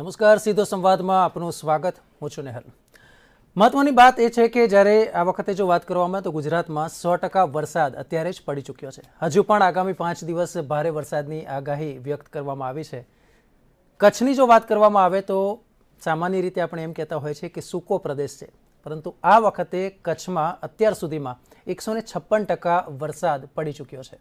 નમસ્કાર સીધો સંવાદમાં આપનું સ્વાગત હું છું નેહલ મહત્વની વાત એ છે કે જ્યારે આ વખતે જો વાત કરવામાં તો ગુજરાતમાં સો ટકા વરસાદ અત્યારે જ પડી ચૂક્યો છે હજુ પણ આગામી પાંચ દિવસ ભારે વરસાદની આગાહી વ્યક્ત કરવામાં આવી છે કચ્છની જો વાત કરવામાં આવે તો સામાન્ય રીતે આપણે એમ કહેતા હોય છે કે સૂકો પ્રદેશ છે પરંતુ આ વખતે કચ્છમાં અત્યાર સુધીમાં એકસો છપ્પન ટકા વરસાદ પડી ચૂક્યો છે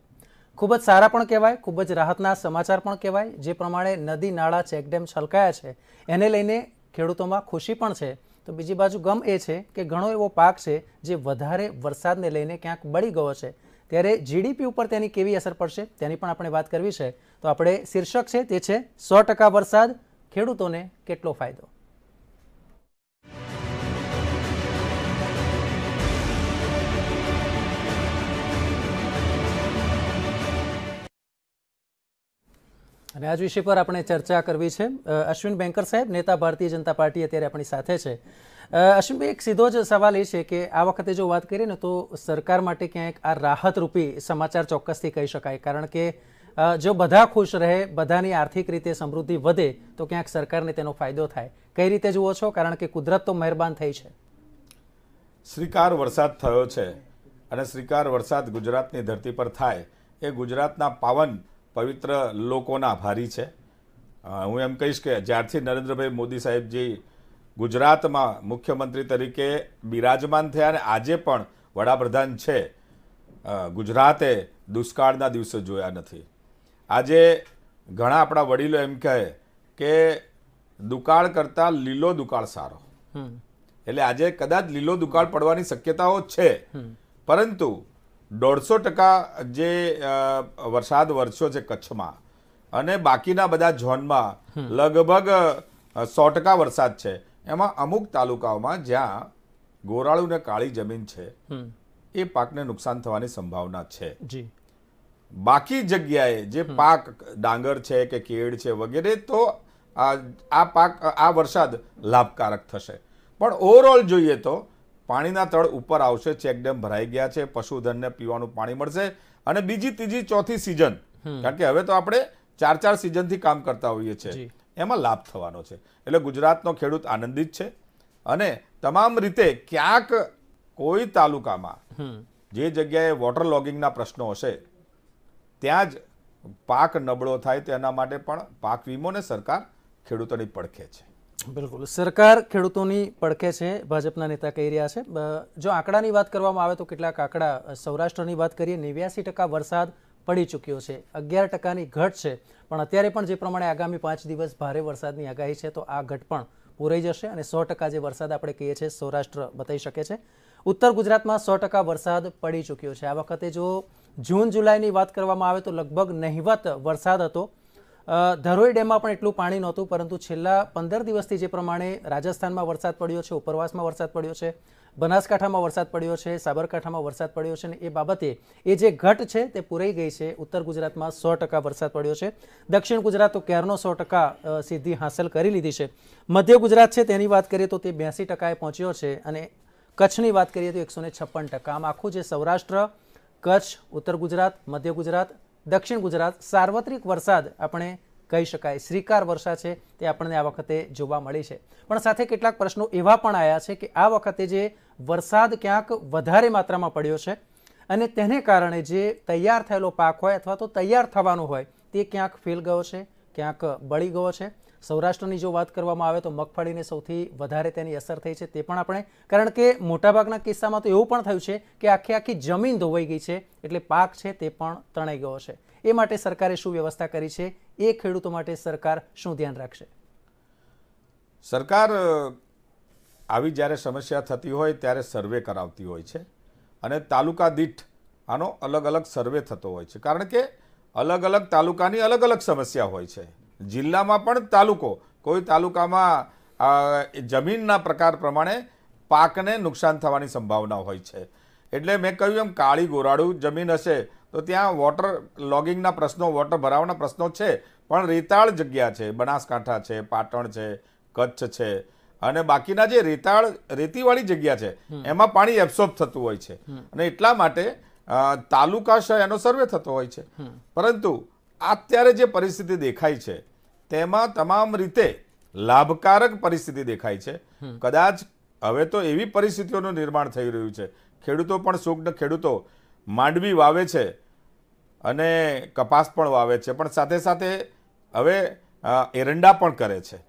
ખૂબ જ સારા પણ કહેવાય ખૂબ જ રાહતના સમાચાર પણ કહેવાય જે પ્રમાણે નદી નાળા ચેકડેમ છલકાયા છે એને લઈને ખેડૂતોમાં ખુશી પણ છે તો બીજી બાજુ ગમ એ છે કે ઘણો એવો પાક છે જે વધારે વરસાદને લઈને ક્યાંક બળી ગયો છે ત્યારે જીડીપી ઉપર તેની કેવી અસર પડશે તેની પણ આપણે વાત કરવી છે તો આપણે શીર્ષક છે તે છે સો ટકા વરસાદ ખેડૂતોને કેટલો ફાયદો અને જ વિષય પર આપણે ચર્ચા કરવી છે અશ્વિન બેંકર સાહેબ નેતા ભારતીય જનતા પાર્ટી અત્યારે આપણી સાથે છે અશ્વિનભાઈ એક સીધો જ સવાલ એ છે કે આ વખતે જો વાત કરીએ ને તો સરકાર માટે ક્યાંક આ રાહતરૂપી સમાચાર ચોક્કસથી કહી શકાય કારણ કે જો બધા ખુશ રહે બધાની આર્થિક રીતે સમૃદ્ધિ વધે તો ક્યાંક સરકારને તેનો ફાયદો થાય કઈ રીતે જુઓ છો કારણ કે કુદરત તો મહેરબાન થઈ છે શ્રીકાર વરસાદ થયો છે અને શ્રીકાર વરસાદ ગુજરાતની ધરતી પર થાય એ ગુજરાતના પાવન પવિત્ર લોકોના આભારી છે હું એમ કહીશ કે જ્યારથી નરેન્દ્રભાઈ મોદી સાહેબજી ગુજરાતમાં મુખ્યમંત્રી તરીકે બિરાજમાન થયા અને આજે પણ વડાપ્રધાન છે ગુજરાતે દુષ્કાળના દિવસે જોયા નથી આજે ઘણા આપણા વડીલો એમ કહે કે દુકાળ કરતાં લીલો દુકાળ સારો એટલે આજે કદાચ લીલો દુકાળ પડવાની શક્યતાઓ છે પરંતુ દોઢસો ટકા જે વરસાદ વરસ્યો છે કચ્છમાં અને બાકીના બધા ઝોનમાં લગભગ સો ટકા વરસાદ છે એમાં અમુક તાલુકાઓમાં જ્યાં ગોરાળુ ને કાળી જમીન છે એ પાકને નુકસાન થવાની સંભાવના છે બાકી જગ્યાએ જે પાક ડાંગર છે કે કેળ છે વગેરે તો આ પાક આ વરસાદ લાભકારક થશે પણ ઓવરઓલ જોઈએ તો પાણીના તળ ઉપર આવશે ચેકડેમ ભરાઈ ગયા છે પશુધનને પીવાનું પાણી મળશે અને બીજી ત્રીજી ચોથી સિઝન કારણ કે હવે તો આપણે ચાર ચાર સિઝનથી કામ કરતા હોઈએ છીએ એમાં લાભ થવાનો છે એટલે ગુજરાતનો ખેડૂત આનંદિત છે અને તમામ રીતે ક્યાંક કોઈ તાલુકામાં જે જગ્યાએ વોટર લોગિંગના પ્રશ્નો હશે ત્યાં જ પાક નબળો થાય તેના માટે પણ પાક વીમોને સરકાર ખેડૂતોની પડખે છે બિલકુલ સરકાર ખેડૂતોની પડખે છે ભાજપના નેતા કહી રહ્યા છે જો આંકડાની વાત કરવામાં આવે તો કેટલાક આંકડા સૌરાષ્ટ્રની વાત કરીએ નેવ્યાસી ટકા વરસાદ પડી ચૂક્યો છે અગિયાર ટકાની ઘટ છે પણ અત્યારે પણ જે પ્રમાણે આગામી પાંચ દિવસ ભારે વરસાદની આગાહી છે તો આ ઘટ પણ પૂરાઈ જશે અને સો ટકા જે વરસાદ આપણે કહીએ છીએ સૌરાષ્ટ્ર બતાવી શકે છે ઉત્તર ગુજરાતમાં સો ટકા વરસાદ પડી ચૂક્યો છે આ વખતે જો જૂન જુલાઈની વાત કરવામાં આવે તો લગભગ નહિવત વરસાદ હતો ધરોઈ ડેમમાં પણ એટલું પાણી નહોતું પરંતુ છેલ્લા પંદર દિવસથી જે પ્રમાણે રાજસ્થાનમાં વરસાદ પડ્યો છે ઉપરવાસમાં વરસાદ પડ્યો છે બનાસકાંઠામાં વરસાદ પડ્યો છે સાબરકાંઠામાં વરસાદ પડ્યો છે અને એ બાબતે એ જે ઘટ છે તે પૂરાઈ ગઈ છે ઉત્તર ગુજરાતમાં સો ટકા વરસાદ પડ્યો છે દક્ષિણ ગુજરાત તો ક્યારનો સો ટકા સિદ્ધિ હાંસલ કરી લીધી છે મધ્ય ગુજરાત છે તેની વાત કરીએ તો તે બ્યાસી ટકાએ પહોંચ્યો છે અને કચ્છની વાત કરીએ તો એકસો છપ્પન ટકા આમ આખું જે સૌરાષ્ટ્ર કચ્છ ઉત્તર ગુજરાત મધ્ય ગુજરાત દક્ષિણ ગુજરાત સાર્વત્રિક વરસાદ આપણે કહી શકાય શ્રીકાર વર્ષા છે તે આપણને આ વખતે જોવા મળી છે પણ સાથે કેટલાક પ્રશ્નો એવા પણ આવ્યા છે કે આ વખતે જે વરસાદ ક્યાંક વધારે માત્રામાં પડ્યો છે અને તેને કારણે જે તૈયાર થયેલો પાક હોય અથવા તો તૈયાર થવાનો હોય તે ક્યાંક ફેલ ગયો છે ક્યાંક બળી ગયો છે સૌરાષ્ટ્રની જો વાત કરવામાં આવે તો મગફળીને સૌથી વધારે તેની અસર થઈ છે તે પણ આપણે કારણ કે મોટાભાગના કિસ્સામાં તો એવું પણ થયું છે કે આખી આખી જમીન ધોવાઈ ગઈ છે એટલે પાક છે તે પણ તણાઈ ગયો છે એ માટે સરકારે શું વ્યવસ્થા કરી છે એ ખેડૂતો માટે સરકાર શું ધ્યાન રાખશે સરકાર આવી જ્યારે સમસ્યા થતી હોય ત્યારે સર્વે કરાવતી હોય છે અને તાલુકા દીઠ આનો અલગ અલગ સર્વે થતો હોય છે કારણ કે અલગ અલગ તાલુકાની અલગ અલગ સમસ્યા હોય છે જિલ્લામાં પણ તાલુકો કોઈ તાલુકામાં જમીનના પ્રકાર પ્રમાણે પાકને નુકસાન થવાની સંભાવના હોય છે એટલે મેં કહ્યું એમ કાળી ગોરાડું જમીન હશે તો ત્યાં વોટર લોગિંગના પ્રશ્નો વોટર ભરાવાના પ્રશ્નો છે પણ રેતાળ જગ્યા છે બનાસકાંઠા છે પાટણ છે કચ્છ છે અને બાકીના જે રેતાળ રેતીવાળી જગ્યા છે એમાં પાણી એબ્સોર્બ થતું હોય છે અને એટલા માટે તાલુકાશય એનો સર્વે થતો હોય છે પરંતુ અત્યારે જે પરિસ્થિતિ દેખાય છે તેમાં તમામ રીતે લાભકારક પરિસ્થિતિ દેખાય છે કદાચ હવે તો એવી પરિસ્થિતિઓનું નિર્માણ થઈ રહ્યું છે ખેડૂતો પણ સુગ્ન ખેડૂતો માંડવી વાવે છે અને કપાસ પણ વાવે છે પણ સાથે સાથે હવે એરંડા પણ કરે છે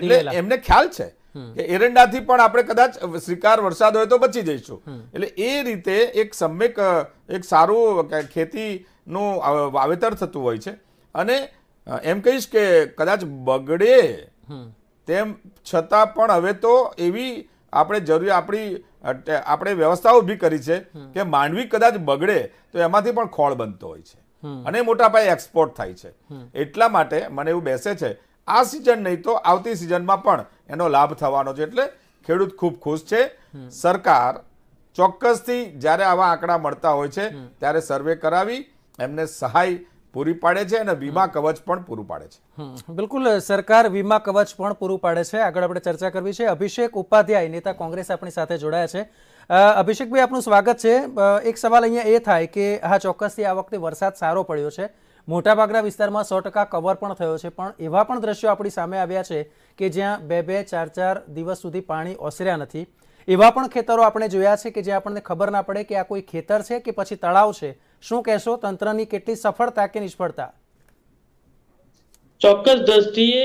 એટલે એમને ખ્યાલ છે કે એરંડાથી પણ આપણે કદાચ શ્રીકાર વરસાદ હોય તો બચી જઈશું એટલે એ રીતે એક સમ્યક એક સારું ખેતીનું વાવેતર થતું હોય છે અને એમ કહીશ કે કદાચ બગડે તેમ છતાં પણ હવે તો એવી આપણે જરૂરી આપણી આપણે વ્યવસ્થા ઊભી કરી છે કે માંડવી કદાચ બગડે તો એમાંથી પણ ખોળ બનતો હોય છે અને મોટા પાયે એક્સપોર્ટ થાય છે એટલા માટે મને એવું બેસે છે આ સિઝન નહીં તો આવતી સિઝનમાં પણ એનો લાભ થવાનો છે એટલે ખેડૂત ખૂબ ખુશ છે સરકાર ચોક્કસથી જ્યારે આવા આંકડા મળતા હોય છે ત્યારે સર્વે કરાવી એમને સહાય પૂરી પાડે છે અને વીમા કવચ પણ પૂરું પાડે છે બિલકુલ સરકાર વીમા કવચ પણ પૂરું પાડે છે આગળ આપણે ચર્ચા કરવી છે અભિષેક ઉપાધ્યાય નેતા કોંગ્રેસ આપણી સાથે જોડાયા છે અભિષેકભાઈ આપનું સ્વાગત છે એક સવાલ અહીંયા એ થાય કે હા ચોક્કસથી આ વખતે વરસાદ સારો પડ્યો છે મોટાભાગના વિસ્તારમાં સો ટકા કવર પણ થયો છે પણ એવા પણ દ્રશ્યો આપણી સામે આવ્યા છે કે જ્યાં બે બે ચાર ચાર દિવસ સુધી પાણી ઓસર્યા નથી એવા પણ ખેતરો આપણે જોયા છે કે જે આપણને ખબર ના પડે કે આ કોઈ ખેતર છે કે પછી તળાવ છે શું કહેશો તંત્રની કેટલી સફળતા કે નિષ્ફળતા ચોક્કસ દ્રષ્ટિએ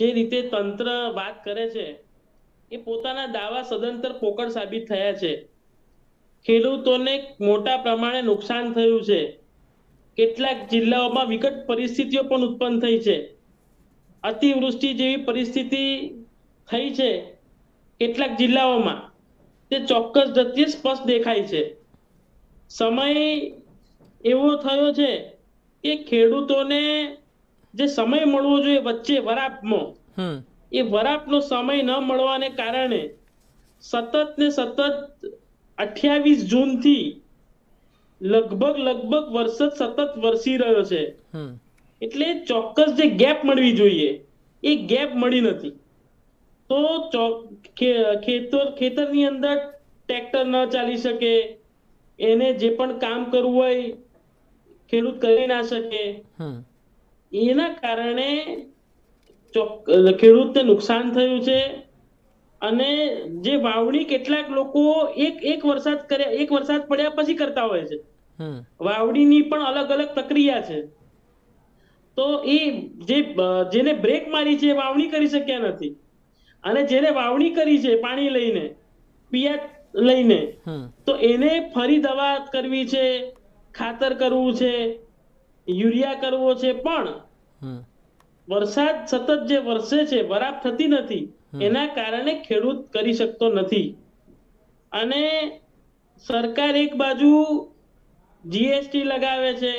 જે રીતે તંત્ર વાત કરે છે એ પોતાના દાવા સદંતર પોકળ સાબિત થયા છે ખેડૂતોને મોટા પ્રમાણે નુકસાન થયું છે કેટલાક જિલ્લાઓમાં વિકટ પરિસ્થિતિઓ પણ ઉત્પન્ન થઈ છે અતિવૃષ્ટિ જેવી પરિસ્થિતિ થઈ છે કેટલાક જિલ્લાઓમાં તે ચોક્કસ દ્રષ્ટિએ સ્પષ્ટ દેખાય છે સમય એવો થયો છે કે ખેડૂતોને જે સમય મળવો જોઈએ વચ્ચે વરાપમાં એ વરાપનો સમય ન મળવાને કારણે સતત ને સતત અઠ્યાવીસ જૂનથી લગભગ લગભગ વરસાદ સતત વરસી રહ્યો છે એટલે ચોક્કસ જે ગેપ મળવી જોઈએ એ ગેપ મળી નથી તો ખેતર ખેતરની અંદર ટ્રેક્ટર ન ચાલી શકે એને જે પણ કામ કરવું હોય ખેડૂત કરી ના શકે એના કારણે ખેડૂતને નુકસાન થયું છે અને જે વાવણી કેટલાક લોકો એક એક વરસાદ કર્યા એક વરસાદ પડ્યા પછી કરતા હોય છે વાવણીની પણ અલગ અલગ પ્રક્રિયા છે તો એ જે જેને બ્રેક મારી છે વાવણી કરી શક્યા નથી અને જેને વાવણી કરી છે પાણી લઈને પિયા લઈને તો એને ફરી દવા કરવી છે ખાતર કરવું છે યુરિયા કરવો છે પણ વરસાદ સતત જે વરસે છે બરાબ થતી નથી એના કારણે ખેડૂત કરી શકતો નથી અને સરકાર એક બાજુ જીએસટી લગાવે છે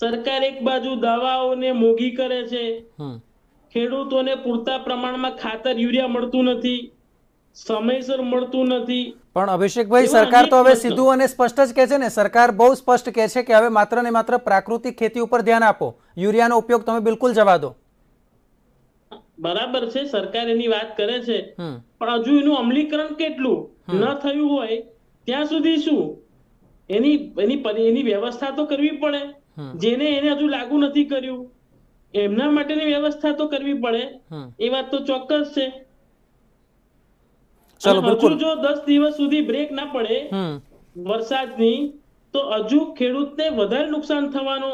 સરકાર એક બાજુ દવાઓને મોગી કરે છે ખેડૂતોને પૂરતા પ્રમાણમાં ખાતર યુરિયા મળતું નથી સમયસર મળતું નથી પણ અભિષેકભાઈ સરકાર તો હવે સીધું અને સ્પષ્ટ જ કહે છે ને સરકાર બહુ સ્પષ્ટ કહે છે કે હવે માત્ર ને માત્ર પ્રાકૃતિક ખેતી ઉપર ધ્યાન આપો યુરિયાનો ઉપયોગ તમે બિલકુલ જવા દો બરાબર છે સરકાર એની વાત કરે છે પણ હજુ એનું અમલીકરણ કેટલું ન થયું હોય ત્યાં સુધી શું એની એની એની વ્યવસ્થા તો કરવી પડે જેને એને હજુ લાગુ નથી કર્યું એમના માટેની વ્યવસ્થા તો કરવી પડે એ વાત તો ચોક્કસ છે ચલો બિલકુલ જો 10 દિવસ સુધી બ્રેક ના પડે વરસાદની તો હજુ ખેડૂતને વધારે નુકસાન થવાનો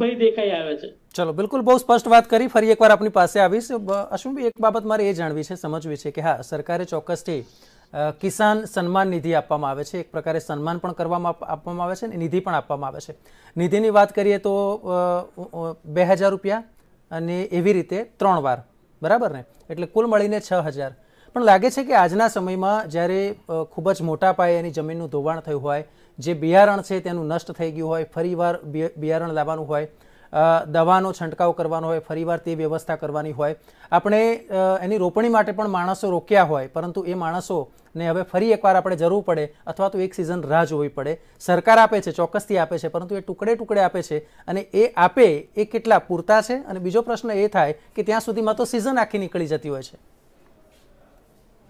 ભય દેખાઈ આવે છે ચલો બિલકુલ બહુ સ્પષ્ટ વાત કરી ફરી એકવાર આપની પાસે આવીશ અશુંભી એક બાબત મારે એ જાણવી છે સમજવી છે કે હા સરકારે ચોક્કસથી કિસાન સન્માન નિધિ આપવામાં આવે છે એક પ્રકારે સન્માન પણ કરવામાં આપવામાં આવે છે અને નિધિ પણ આપવામાં આવે છે નિધિની વાત કરીએ તો બે હજાર રૂપિયા અને એવી રીતે ત્રણ વાર બરાબર ને એટલે કુલ મળીને છ હજાર પણ લાગે છે કે આજના સમયમાં જ્યારે ખૂબ જ મોટા પાયે એની જમીનનું ધોવાણ થયું હોય જે બિયારણ છે તેનું નષ્ટ થઈ ગયું હોય ફરીવાર બિયારણ લાવવાનું હોય દવાનો છંટકાવ કરવાનો હોય ફરીવાર તે વ્યવસ્થા કરવાની હોય આપણે એની રોપણી માટે પણ માણસો રોક્યા હોય પરંતુ એ માણસોને હવે ફરી એકવાર આપણે જરૂર પડે અથવા તો એક સિઝન રાહ જોવી પડે સરકાર આપે છે ચોક્કસથી આપે છે પરંતુ એ ટુકડે ટુકડે આપે છે અને એ આપે એ કેટલા પૂરતા છે અને બીજો પ્રશ્ન એ થાય કે ત્યાં સુધીમાં તો સિઝન આખી નીકળી જતી હોય છે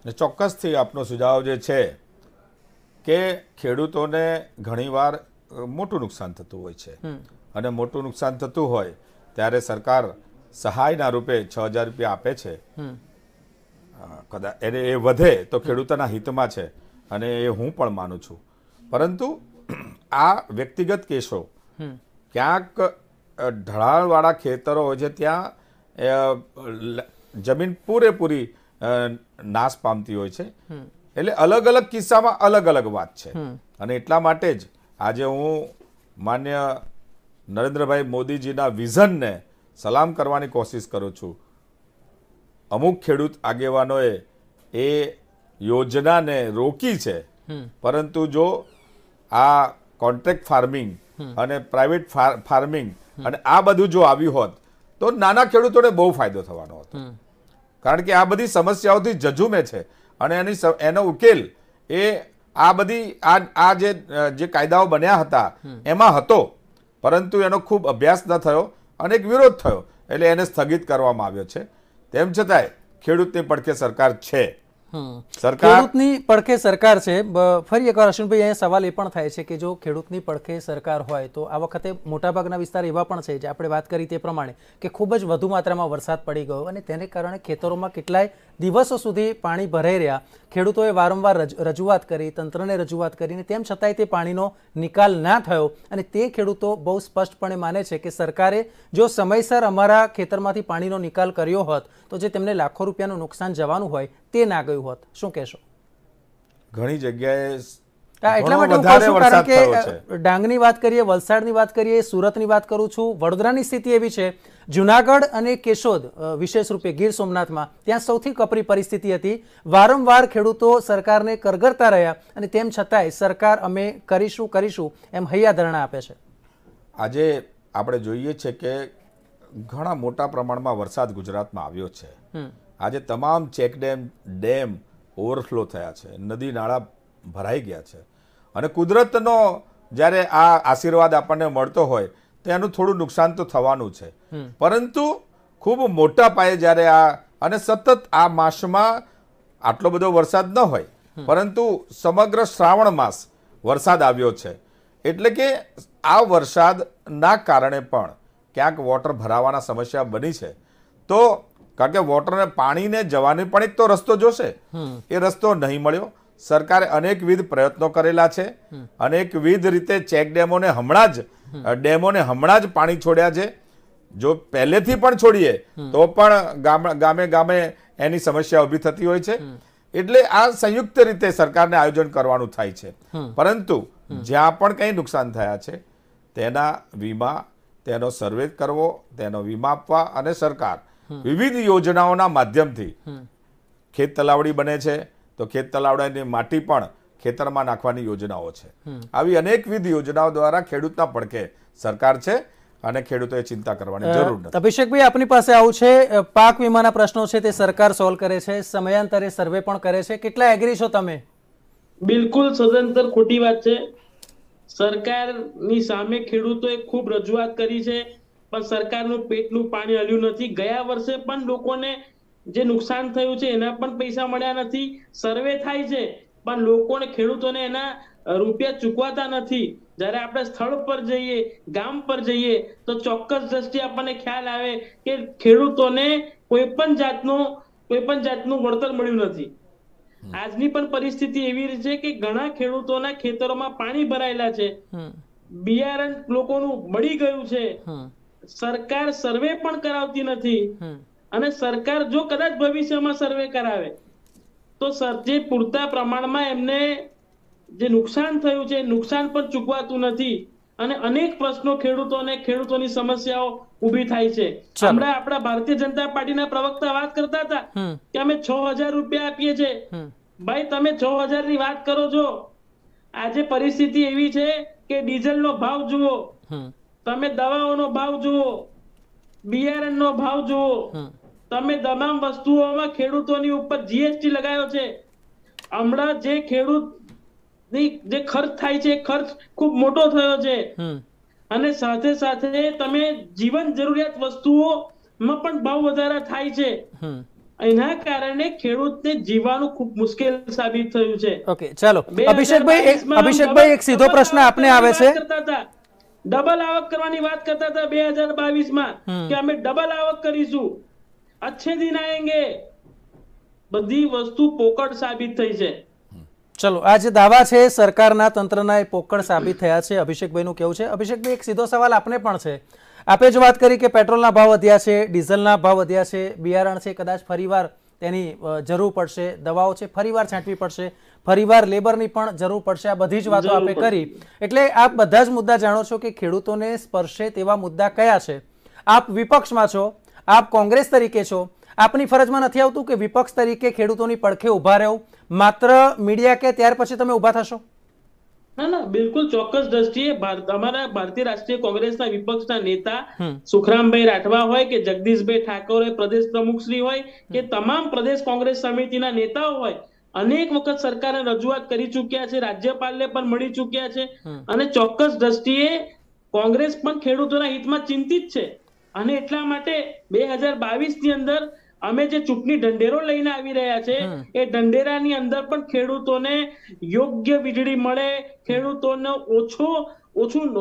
ને ચોક્કસથી આપનો સુઝાવ જે છે કે ખેડૂતોને ઘણીવાર મોટું નુકસાન થતું હોય છે અને મોટું નુકસાન થતું હોય ત્યારે સરકાર સહાયના રૂપે છ હજાર રૂપિયા આપે છે કદાચ એને એ વધે તો ખેડૂતોના હિતમાં છે અને એ હું પણ માનું છું પરંતુ આ વ્યક્તિગત કેસો ક્યાંક ઢળાળવાળા ખેતરો હોય છે ત્યાં જમીન પૂરેપૂરી નાશ પામતી હોય છે એટલે અલગ અલગ કિસ્સામાં અલગ અલગ વાત છે અને એટલા માટે જ આજે હું માન્ય નરેન્દ્રભાઈ મોદીજીના વિઝનને સલામ કરવાની કોશિશ કરું છું અમુક ખેડૂત આગેવાનોએ એ યોજનાને રોકી છે પરંતુ જો આ કોન્ટ્રેક્ટ ફાર્મિંગ અને પ્રાઇવેટ ફાર્મિંગ અને આ બધું જો આવ્યું હોત તો નાના ખેડૂતોને બહુ ફાયદો થવાનો હતો કારણ કે આ બધી સમસ્યાઓથી જજુમે છે અને એની એનો ઉકેલ એ આ બધી આ આ જે જે કાયદાઓ બન્યા હતા એમાં હતો પરંતુ એનો ખૂબ અભ્યાસ ન થયો અને એક વિરોધ થયો એટલે એને સ્થગિત કરવામાં આવ્યો છે તેમ છતાંય ખેડૂતની પડખે સરકાર છે સરકાર ખેડૂતની પડખે સરકાર છે ફરી એકવાર અશ્વિનભાઈ અહીંયા સવાલ એ પણ થાય છે કે જો ખેડૂતની પડખે સરકાર હોય તો આ વખતે મોટાભાગના વિસ્તાર એવા પણ છે જે આપણે વાત કરી તે પ્રમાણે કે ખૂબ જ વધુ માત્રામાં વરસાદ પડી ગયો અને તેને કારણે ખેતરોમાં કેટલાય દિવસો સુધી પાણી ભરાઈ રહ્યા ખેડૂતોએ વારંવાર રજૂઆત કરી તંત્રને રજૂઆત કરીને તેમ છતાંય તે પાણીનો નિકાલ ના થયો અને તે ખેડૂતો બહુ સ્પષ્ટપણે માને છે કે સરકારે જો સમયસર અમારા ખેતરમાંથી પાણીનો નિકાલ કર્યો હોત તો જે તેમને લાખો રૂપિયાનું નુકસાન જવાનું હોય તે ના ગયું થયું હોત શું કહેશો ઘણી જગ્યાએ એટલા માટે કારણ કે ડાંગની વાત કરીએ વલસાડની વાત કરીએ સુરતની વાત કરું છું વડોદરાની સ્થિતિ એવી છે જુનાગઢ અને કેશોદ વિશેષ રૂપે ગીર સોમનાથમાં ત્યાં સૌથી કપરી પરિસ્થિતિ હતી વારંવાર ખેડૂતો સરકારને કરગરતા રહ્યા અને તેમ છતાંય સરકાર અમે કરીશું કરીશું એમ હૈયા ધરણા આપે છે આજે આપણે જોઈએ છે કે ઘણા મોટા પ્રમાણમાં વરસાદ ગુજરાતમાં આવ્યો છે આજે તમામ ચેકડેમ ડેમ ઓવરફ્લો થયા છે નદી નાળા ભરાઈ ગયા છે અને કુદરતનો જ્યારે આ આશીર્વાદ આપણને મળતો હોય તો એનું થોડું નુકસાન તો થવાનું છે પરંતુ ખૂબ મોટા પાયે જ્યારે આ અને સતત આ માસમાં આટલો બધો વરસાદ ન હોય પરંતુ સમગ્ર શ્રાવણ માસ વરસાદ આવ્યો છે એટલે કે આ વરસાદના કારણે પણ ક્યાંક વોટર ભરાવાના સમસ્યા બની છે તો કારણ કે વોટરને પાણીને જવાની પણ એક તો રસ્તો જોશે એ રસ્તો નહીં મળ્યો સરકારે અનેકવિધ પ્રયત્નો કરેલા છે અનેકવિધ રીતે ચેક ડેમોને હમણાં જ ડેમોને હમણાં જ પાણી છોડ્યા છે જો પહેલેથી પણ છોડીએ તો પણ ગામે ગામે એની સમસ્યા ઊભી થતી હોય છે એટલે આ સંયુક્ત રીતે સરકારને આયોજન કરવાનું થાય છે પરંતુ જ્યાં પણ કંઈ નુકસાન થયા છે તેના વીમા તેનો સર્વે કરવો તેનો વીમા આપવા અને સરકાર વિવિધ યોજનાઓના માધ્યમથી ખેત તલાવડી બને છે તો ખેત તલાવડાની માટી પણ ખેતરમાં નાખવાની યોજનાઓ છે આવી અનેકવિધ યોજનાઓ દ્વારા ખેડૂતના પડખે સરકાર છે અને ખેડૂતોએ ચિંતા કરવાની જરૂર નથી અભિષેકભાઈ આપની પાસે આવું છે પાક વીમાના પ્રશ્નો છે તે સરકાર સોલ્વ કરે છે સમયાંતરે સર્વે પણ કરે છે કેટલા એગ્રી છો તમે બિલકુલ સદંતર ખોટી વાત છે સરકારની સામે ખેડૂતોએ ખૂબ રજૂઆત કરી છે પણ સરકારનું પેટનું પાણી હલ્યું નથી ગયા વર્ષે પણ લોકોને જે નુકસાન થયું છે એના પણ પૈસા મળ્યા નથી સર્વે થાય છે પણ લોકોને ખેડૂતોને એના રૂપિયા ચૂકવાતા નથી જ્યારે આપણે સ્થળ પર જઈએ ગામ પર જઈએ તો ચોક્કસ દ્રષ્ટિ આપણને ખ્યાલ આવે કે ખેડૂતોને કોઈ પણ જાતનો કોઈ પણ જાતનું વળતર મળ્યું નથી આજની પણ પરિસ્થિતિ એવી છે કે ઘણા ખેડૂતોના ખેતરોમાં પાણી ભરાયેલા છે બિયારણ લોકોનું મળી ગયું છે સરકાર સર્વે પણ કરાવતી નથી અને સરકાર જો કદાચ ભવિષ્યમાં સર્વે કરાવે તો જે પૂરતા પ્રમાણમાં એમને જે નુકસાન થયું છે નુકસાન પણ ચૂકવાતું નથી અને અનેક પ્રશ્નો ખેડૂતોને ખેડૂતોની સમસ્યાઓ ઉભી થાય છે હમણાં આપણા ભારતીય જનતા પાર્ટીના પ્રવક્તા વાત કરતા હતા કે અમે છ હજાર રૂપિયા આપીએ છીએ ભાઈ તમે છ હજાર ની વાત કરો છો આજે પરિસ્થિતિ એવી છે કે ડીઝલ નો ભાવ જુઓ તમે દવાઓનો ભાવ જુઓ બિયારણનો ભાવ જુઓ તમે તમામ વસ્તુઓમાં ખેડૂતોની ઉપર જીએસટી લગાવ્યો છે હમણાં જે ખેડૂત જે ખર્ચ થાય છે ખર્ચ ખૂબ મોટો થયો છે અને સાથે સાથે તમે જીવન જરૂરિયાત વસ્તુઓ વસ્તુઓમાં પણ ભાવ વધારા થાય છે એના કારણે ખેડૂતને જીવવાનું ખૂબ મુશ્કેલ સાબિત થયું છે ઓકે ચાલો અભિષેકભાઈ અભિષેકભાઈ એક સીધો પ્રશ્ન આપને આવે છે ડબલ આવક કરવાની વાત કરતા હતા બે હજાર બાવીસ માં કે અમે ડબલ આવક કરીશું અચ્છે દિન આએંગે બધી વસ્તુ પોકળ સાબિત થઈ છે ચલો આ જે દાવા છે સરકારના તંત્રના એ પોકળ સાબિત થયા છે અભિષેકભાઈનું કેવું છે અભિષેકભાઈ એક સીધો સવાલ આપને પણ છે આપે જ વાત કરી કે પેટ્રોલના ભાવ વધ્યા છે ડીઝલના ભાવ વધ્યા છે બિયારણ છે કદાચ ફરીવાર તેની જરૂર પડશે દવાઓ છે ફરીવાર છાંટવી પડશે ફરીવાર લેબરની પણ જરૂર પડશે આ બધી જ વાતો આપણે કરી એટલે આપ બધા જ મુદ્દા જાણો છો કે ખેડૂતોને સ્પર્શે તેવા મુદ્દા કયા છે આપ વિપક્ષમાં છો આપ કોંગ્રેસ તરીકે છો આપની ફરજમાં નથી આવતું કે વિપક્ષ તરીકે ખેડૂતોની પડખે ઊભા રહો માત્ર મીડિયા કે ત્યાર પછી તમે ઊભા થશો ના ના બિલકુલ ચોક્કસ દ્રષ્ટિએ અમારા ભારતીય રાષ્ટ્રીય કોંગ્રેસના વિપક્ષના નેતા સુખરામભાઈ રાઠવા હોય કે જગદીશભાઈ ઠાકોર હોય પ્રદેશ પ્રમુખશ્રી હોય કે તમામ પ્રદેશ કોંગ્રેસ સમિતિના નેતાઓ હોય અનેક વખત સરકારે રજૂઆત કરી ચુક્યા છે રાજ્યપાલને પણ મળી ચુક્યા છે અને ચોક્કસ દ્રષ્ટિએ કોંગ્રેસ પણ ખેડૂતોના હિતમાં ચિંતિત છે અને એટલા માટે બે હજાર બાવીસ ની અંદર અમે જે ચૂંટણી ઢંઢેરો લઈને આવી રહ્યા છે એ ઢંઢેરાની અંદર પણ ખેડૂતોને યોગ્ય વીજળી મળે ખેડૂતોને ઓછો ઓછું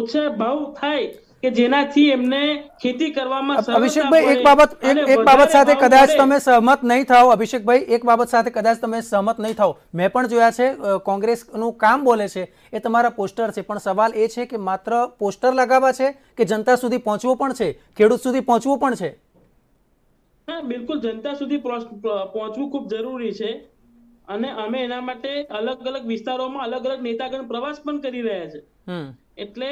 ઓછા ભાવ થાય કે જેનાથી એમને ખેતી કરવામાં અભિષેકભાઈ એક બાબત સાથે કદાચ તમે સહમત નહીં થાઓ અભિષેકભાઈ એક બાબત સાથે કદાચ તમે સહમત નહીં થાઓ મેં પણ જોયા છે કોંગ્રેસનું કામ બોલે છે એ તમારા પોસ્ટર છે પણ સવાલ એ છે કે માત્ર પોસ્ટર લગાવવા છે કે જનતા સુધી પહોંચવું પણ છે ખેડૂત સુધી પહોંચવું પણ છે હા બિલકુલ જનતા સુધી પહોંચવું ખૂબ જરૂરી છે અને અમે એના માટે અલગ અલગ વિસ્તારોમાં અલગ અલગ નેતાગણ પ્રવાસ પણ કરી રહ્યા છે એટલે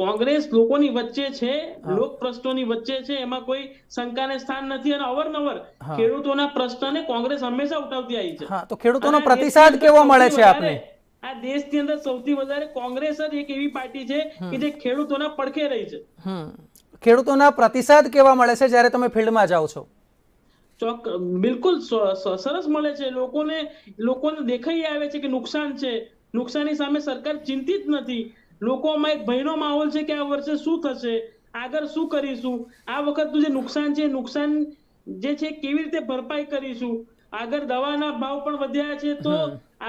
કોંગ્રેસ લોકોની વચ્ચે છે લોક પ્રશ્નોની વચ્ચે છે એમાં કોઈ શંકાને સ્થાન નથી અને અવરનવર ખેડૂતોના પ્રશ્નને કોંગ્રેસ હંમેશા ઉઠાવતી આવી છે હા તો ખેડૂતોનો પ્રતિસાદ કેવો મળે છે આપને આ દેશની અંદર સૌથી વધારે કોંગ્રેસ જ એક એવી પાર્ટી છે કે જે ખેડૂતોના પડખે રહી છે ખેડૂતોના પ્રતિસાદ કેવા મળે છે જ્યારે તમે ફિલ્ડમાં જાઓ છો બિલકુલ સરસ મળે છે લોકોને લોકોને દેખાઈ આવે છે કે નુકસાન છે નુકસાનની સામે સરકાર ચિંતિત નથી લોકોમાં એક ભયનો માહોલ છે કે આ વર્ષે શું થશે આગળ શું કરીશું આ વખતનું જે નુકસાન છે નુકસાન જે છે કેવી રીતે ભરપાઈ કરીશું આગળ દવાના ભાવ પણ વધ્યા છે તો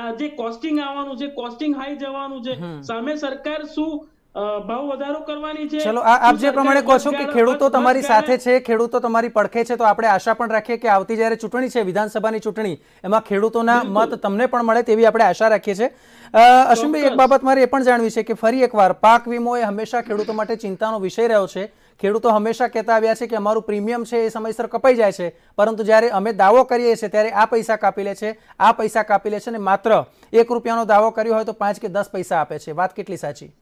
આ જે કોસ્ટિંગ આવવાનું છે કોસ્ટિંગ હાઈ જવાનું છે સામે સરકાર શું ભાવ વધારો કરવાની છે ચલો આપ જે પ્રમાણે કહો છો કે ખેડૂતો તમારી સાથે છે ખેડૂતો તમારી પડખે છે તો આપણે આશા પણ રાખીએ કે આવતી જ્યારે ચૂંટણી છે વિધાનસભાની ચૂંટણી એમાં ખેડૂતોના મત તમને પણ મળે તેવી આપણે આશા રાખીએ છીએ અશ્વિનભાઈ એક બાબત મારે એ પણ જાણવી છે કે ફરી એકવાર પાક વીમો એ હંમેશા ખેડૂતો માટે ચિંતાનો વિષય રહ્યો છે ખેડૂતો હંમેશા કહેતા આવ્યા છે કે અમારું પ્રીમિયમ છે એ સમયસર કપાઈ જાય છે પરંતુ જ્યારે અમે દાવો કરીએ છીએ ત્યારે આ પૈસા કાપી લે છે આ પૈસા કાપી લે છે અને માત્ર એક રૂપિયાનો દાવો કર્યો હોય તો પાંચ કે દસ પૈસા આપે છે વાત કેટલી સાચી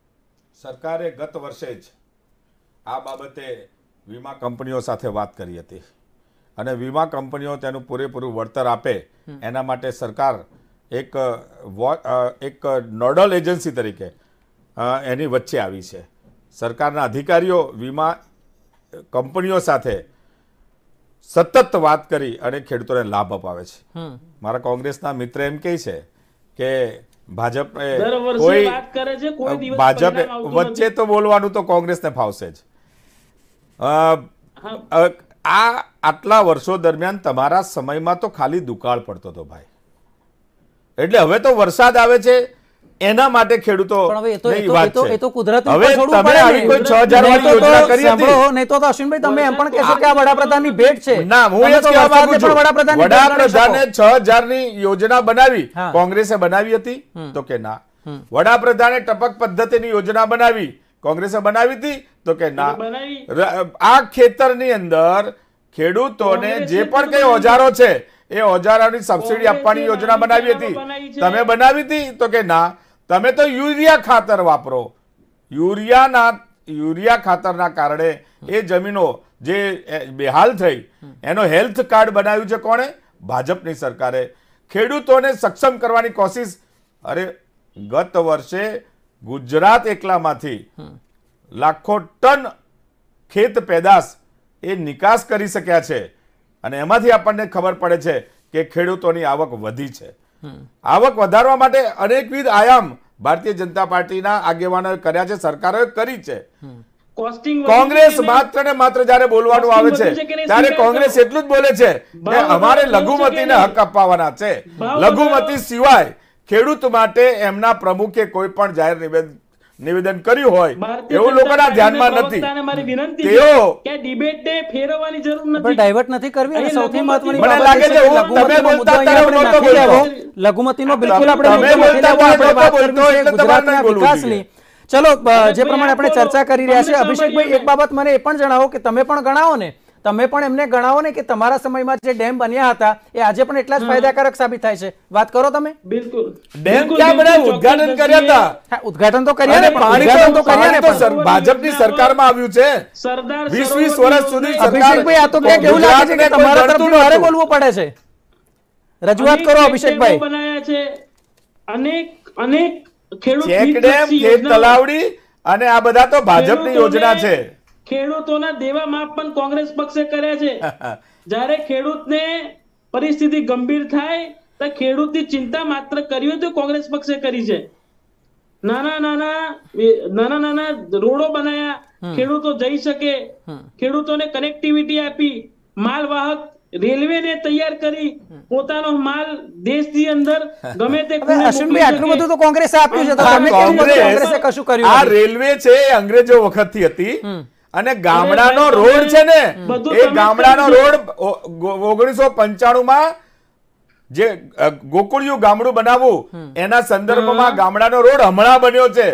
સરકારે ગત વર્ષે જ આ બાબતે વીમા કંપનીઓ સાથે વાત કરી હતી અને વીમા કંપનીઓ તેનું પૂરેપૂરું વળતર આપે એના માટે સરકાર એક એક નોડલ એજન્સી તરીકે એની વચ્ચે આવી છે સરકારના અધિકારીઓ વીમા કંપનીઓ સાથે સતત વાત કરી અને ખેડૂતોને લાભ અપાવે છે મારા કોંગ્રેસના મિત્ર એમ કહે છે કે ભાજપ કોઈ ભાજપ વચ્ચે તો બોલવાનું તો કોંગ્રેસને ફાવશે જ આ આટલા વર્ષો દરમિયાન તમારા સમયમાં તો ખાલી દુકાળ પડતો હતો ભાઈ એટલે હવે તો વરસાદ આવે છે એના માટે ખેડૂતો યોજના બનાવી કોંગ્રેસે બનાવી હતી તો કે ના વડાપ્રધાને ટપક પદ્ધતિની યોજના બનાવી કોંગ્રેસે બનાવી હતી તો કે ના આ ખેતરની અંદર ખેડૂતોને જે પણ કઈ ઓજારો છે એ ઓજારોની સબસિડી આપવાની યોજના બનાવી હતી તમે બનાવી હતી તો કે ના તમે તો યુરિયા ખાતર વાપરો યુરિયાના યુરિયા ખાતરના કારણે એ જમીનો જે બેહાલ થઈ એનો હેલ્થ કાર્ડ બનાવ્યું છે કોણે ભાજપની સરકારે ખેડૂતોને સક્ષમ કરવાની કોશિશ અરે ગત વર્ષે ગુજરાત એકલામાંથી લાખો ટન ખેત પેદાશ એ નિકાસ કરી શક્યા છે અને એમાંથી આપણને ખબર પડે છે કે ખેડૂતોની આવક વધી છે આવક વધારવા માટે અનેકવિધ આયામ ભારતીય જનતા પાર્ટીના આગેવાનોએ કર્યા છે સરકારોએ કરી છે કોંગ્રેસ માત્ર ને માત્ર જયારે બોલવાનું આવે છે ત્યારે કોંગ્રેસ એટલું જ બોલે છે કે અમારે લઘુમતીને હક અપાવવાના છે લઘુમતી સિવાય ખેડૂત માટે એમના પ્રમુખે કોઈ પણ જાહેર નિવેદન નિવેદન કર્યું હોય એવું લોકોના ધ્યાનમાં નથી તેઓ ડાયવર્ટ નથી કરવી સૌથી મહત્વની મને લાગે છે તમે બોલતા ત્યારે નહોતો બિલકુલ આપણે તમે બોલતા ચલો જે પ્રમાણે આપણે ચર્ચા કરી રહ્યા છે અભિષેકભાઈ એક બાબત મને એ પણ જણાવો કે તમે પણ ગણાવો ને તમે પણ એમને ગણાવો ને કે તમારા સમયમાં જે ડેમ બન્યા હતા એ આજે પણ એટલા જ ફાયદાકારક સાબિત થાય છે વાત કરો તમે બિલકુલ ડેમ ક્યાં બનાવ્યું કર્યા હતા ઉદ્ઘાટન તો કર્યા ને ઉદ્ઘાટન તો કર્યા ને ભાજપની સરકારમાં આવ્યું છે સરદાર 20 વર્ષ સુધી અભિષેકભાઈ આ તો કે કેવું લાગે છે કે તમારા તરફથી મારે બોલવું પડે છે રજૂઆત કરો અભિષેકભાઈ અનેક અનેક ખેડૂત ચેક ડેમ ખેત તલાવડી અને આ બધા તો ભાજપની યોજના છે ખેડૂતોના દેવા માપ પણ કોંગ્રેસ પક્ષે કર્યા છે જ્યારે ખેડૂતને પરિસ્થિતિ ગંભીર થાય તો ખેડૂતની ચિંતા માત્ર કરી હોય તો કોંગ્રેસ પક્ષે કરી છે નાના નાના નાના નાના રોડો બનાયા ખેડૂતો જઈ શકે ખેડૂતોને કનેક્ટિવિટી આપી માલવાહક રેલવેને તૈયાર કરી પોતાનો માલ દેશની અંદર ગમે તે અશ્વિનભાઈ આટલું બધું તો કોંગ્રેસે આપ્યું છે તો કોંગ્રેસે કશું કર્યું આ રેલવે છે અંગ્રેજો વખતથી હતી અને ગામડાનો રોડ છે ને એ ગામડાનો રોડ ઓગણીસો પંચાણું માં જે ગોકુળિયું ગામડું બનાવવું એના સંદર્ભમાં ગામડાનો રોડ હમણાં બન્યો છે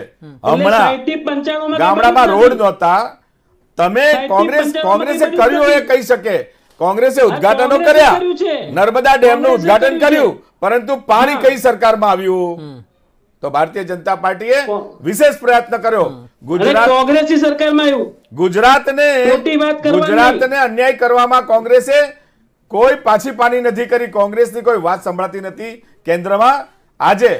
હમણાં ગામડામાં રોડ નહોતા તમે કોંગ્રેસ કોંગ્રેસે કર્યું એ કહી શકે કોંગ્રેસે ઉદઘાટનો કર્યા નર્મદા ડેમનું ઉદઘાટન કર્યું પરંતુ પાણી કઈ સરકારમાં આવ્યું તો ભારતીય જનતા પાર્ટીએ વિશેષ પ્રયત્ન કર્યો ગુજરાત કોંગ્રેસની સરકારમાં આવ્યું ગુજરાતને ગુજરાતને અન્યાય કરવામાં કોંગ્રેસે કોઈ પાછી પાની નથી કરી કોંગ્રેસની કોઈ વાત સંભળાતી નથી કેન્દ્રમાં આજે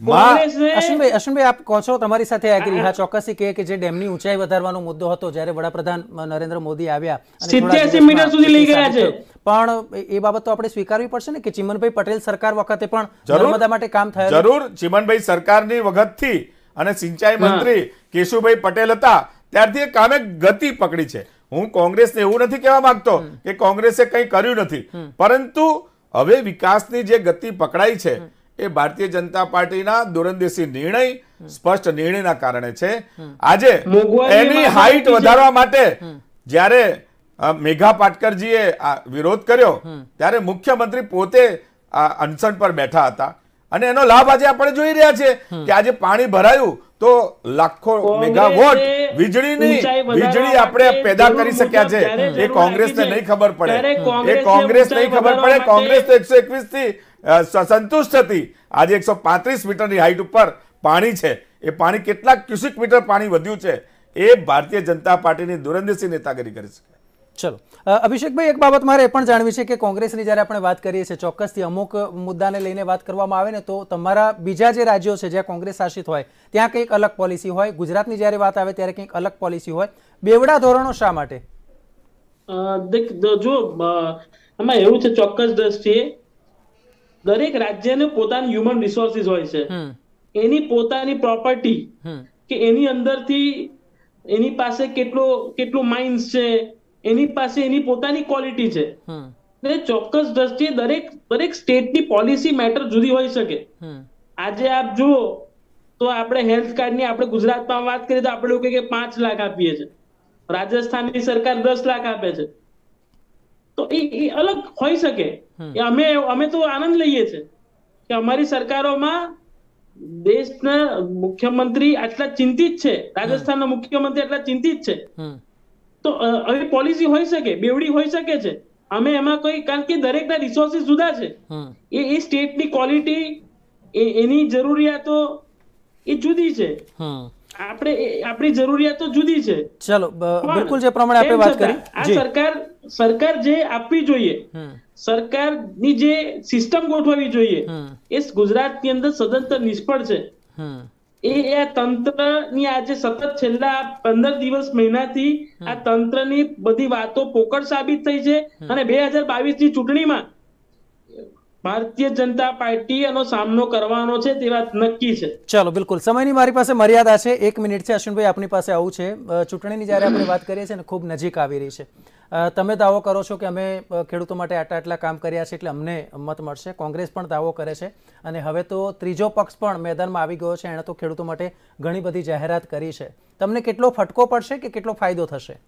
અશ્વિનભાઈ અશ્વિનભાઈ આપ કહો છો તમારી સાથે એગ્રી હા ચોક્કસી કહે કે જે ડેમની ઊંચાઈ વધારવાનો મુદ્દો હતો જ્યારે વડાપ્રધાન નરેન્દ્ર મોદી આવ્યા સિત્યાસી મીટર સુધી લઈ ગયા છે પણ એ બાબત તો આપણે સ્વીકારવી પડશે ને કે ચિમનભાઈ પટેલ સરકાર વખતે પણ નર્મદા માટે કામ થયું જરૂર ચિમનભાઈ સરકારની વખતથી અને સિંચાઈ મંત્રી કેશુભાઈ પટેલ હતા ત્યારથી એ કામે ગતિ પકડી છે હું કોંગ્રેસને એવું નથી કહેવા માંગતો કે કોંગ્રેસે કંઈ કર્યું નથી પરંતુ હવે વિકાસની જે ગતિ પકડાઈ છે એ ભારતીય જનતા પાર્ટીના દૂરંદેશી નિર્ણય સ્પષ્ટ નિર્ણયના કારણે છે આજે એની હાઈટ વધારવા માટે જ્યારે મેઘા પાટકરજીએ વિરોધ કર્યો ત્યારે મુખ્યમંત્રી પોતે અનસણ પર બેઠા હતા અને એનો લાભ આજે આપણે જોઈ રહ્યા છે કે આજે પાણી ભરાયું તો લાખો મેગાવોટ વીજળીની વીજળી આપણે પેદા કરી શક્યા છે એ કોંગ્રેસને નહીં ખબર પડે એ કોંગ્રેસ નહીં ખબર પડે કોંગ્રેસ તો એકસો થી સંતુષ્ટ હતી આજે એકસો પાંત્રીસ મીટરની હાઇટ ઉપર પાણી છે એ પાણી કેટલા ક્યુસિક મીટર પાણી વધ્યું છે એ ભારતીય જનતા પાર્ટીની દુરંદેશી નેતાગીરી કરી શકે ચલો અભિષેકભાઈ એક બાબત મારે એ પણ જાણવી છે કે કોંગ્રેસની જ્યારે આપણે વાત કરીએ છીએ ચોક્કસથી અમુક મુદ્દાને લઈને વાત કરવામાં આવે ને તો તમારા બીજા જે રાજ્યો છે જ્યાં કોંગ્રેસ શાસિત હોય ત્યાં કંઈક અલગ પોલિસી હોય ગુજરાતની જ્યારે વાત આવે ત્યારે કંઈક અલગ પોલિસી હોય બેવડા ધોરણો શા માટે જો આમાં એવું છે ચોક્કસ દ્રષ્ટિએ દરેક રાજ્યને પોતાની હ્યુમન રિસોર્સિસ હોય છે એની પોતાની પ્રોપર્ટી કે એની અંદરથી એની પાસે કેટલો કેટલું માઇન્સ છે એની પાસે એની પોતાની ક્વોલિટી છે ને ચોક્કસ દ્રષ્ટિએ દરેક દરેક સ્ટેટની પોલિસી મેટર જુદી હોઈ શકે આજે આપ જુઓ તો આપણે હેલ્થ કાર્ડની આપણે ગુજરાતમાં વાત કરીએ તો આપણે લોકો કે પાંચ લાખ આપીએ છીએ રાજસ્થાનની સરકાર દસ લાખ આપે છે તો એ અલગ હોઈ શકે એ અમે અમે તો આનંદ લઈએ છે કે અમારી સરકારોમાં દેશના મુખ્યમંત્રી આટલા ચિંતિત છે રાજસ્થાનના મુખ્યમંત્રી આટલા ચિંતિત છે તો હવે પોલિસી હોઈ શકે બેવડી હોઈ શકે છે અમે એમાં કોઈ કારણ કે દરેકના રિસોર્સિસ જુદા છે એ એ સ્ટેટની ક્વોલિટી એની જરૂરિયાતો એ જુદી છે આપણે આપણી જરૂરિયાતો જુદી છે ચલો બિલકુલ જે પ્રમાણે આપણે વાત કરી આ સરકાર સરકાર જે આપવી જોઈએ સરકારની જે સિસ્ટમ ગોઠવવી જોઈએ એ ગુજરાતની અંદર સદંતર નિષ્ફળ છે એ આ તંત્રની આજે સતત છેલ્લા પંદર દિવસ મહિનાથી આ તંત્રની બધી વાતો પોકળ સાબિત થઈ છે અને બે હજાર બાવીસ ની ચૂંટણીમાં ભારતીય જનતા પાર્ટી એનો સામનો કરવાનો છે તે વાત નક્કી છે ચાલો બિલકુલ સમયની મારી પાસે મર્યાદા છે એક મિનિટ છે અશ્વિનભાઈ આપની પાસે આવું છે ચૂંટણીની જ્યારે આપણે વાત કરીએ છીએ ને ખૂબ નજીક આવી રહી છે તમે દાવો કરો છો કે અમે ખેડૂતો માટે આટલા આટલા કામ કર્યા છે એટલે અમને મત મળશે કોંગ્રેસ પણ દાવો કરે છે અને હવે તો ત્રીજો પક્ષ પણ મેદાનમાં આવી ગયો છે એણે તો ખેડૂતો માટે ઘણી બધી જાહેરાત કરી છે તમને કેટલો ફટકો પડશે કે કેટલો ફાયદો થશે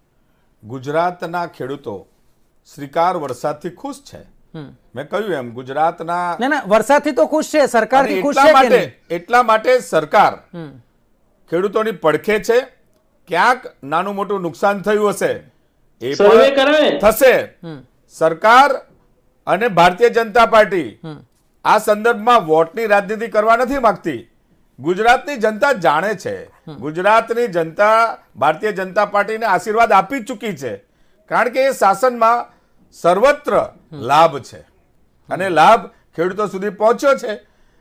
ગુજરાતના ખેડૂતો શ્રીકાર વરસાદથી ખુશ છે મેં કહ્યું એમ ગુજરાતના ના ના વરસાદથી તો ખુશ છે સરકારથી ખુશ છે કે એટલા માટે સરકાર ખેડૂતોની પડખે છે ક્યાંક નાનું મોટું નુકસાન થયું હશે એ પણ થશે સરકાર અને ભારતીય જનતા પાર્ટી આ સંદર્ભમાં વોટની રાજનીતિ કરવા નથી માંગતી ગુજરાતની જનતા જાણે છે ગુજરાતની જનતા ભારતીય જનતા પાર્ટીને આશીર્વાદ આપી ચૂકી છે કારણ કે એ શાસનમાં સર્વત્ર લાભ છે અને લાભ ખેડૂતો સુધી પહોંચ્યો છે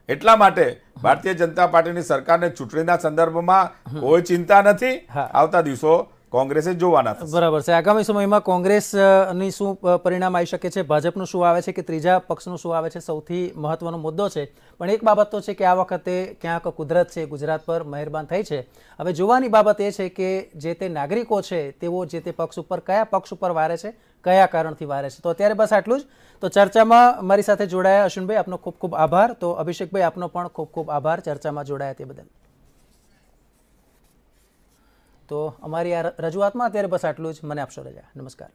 એટલા માટે ભારતીય જનતા પાર્ટીની સરકારને ચૂંટણીના સંદર્ભમાં કોઈ ચિંતા નથી આવતા દિવસો કોંગ્રેસે જોવાના થશે બરાબર છે આગામી સમયમાં કોંગ્રેસની શું પરિણામ આવી શકે છે ભાજપનું શું આવે છે કે ત્રીજા પક્ષનું શું આવે છે સૌથી મહત્વનો મુદ્દો છે પણ એક બાબત તો છે કે આ વખતે ક્યાંક કુદરત છે ગુજરાત પર મહેરબાન થઈ છે હવે જોવાની બાબત એ છે કે જે તે નાગરિકો છે તેઓ જે તે પક્ષ ઉપર કયા પક્ષ ઉપર વારે છે કયા કારણથી વારે છે તો અત્યારે બસ આટલું જ તો ચર્ચામાં મારી સાથે જોડાયા અશ્વિનભાઈ આપનો ખૂબ ખૂબ આભાર તો અભિષેકભાઈ આપનો પણ ખૂબ ખૂબ આભાર ચર્ચામાં જોડાયા તે બદલ તો અમારી આ રજૂઆતમાં અત્યારે બસ આટલું જ મને આપશો રજા નમસ્કાર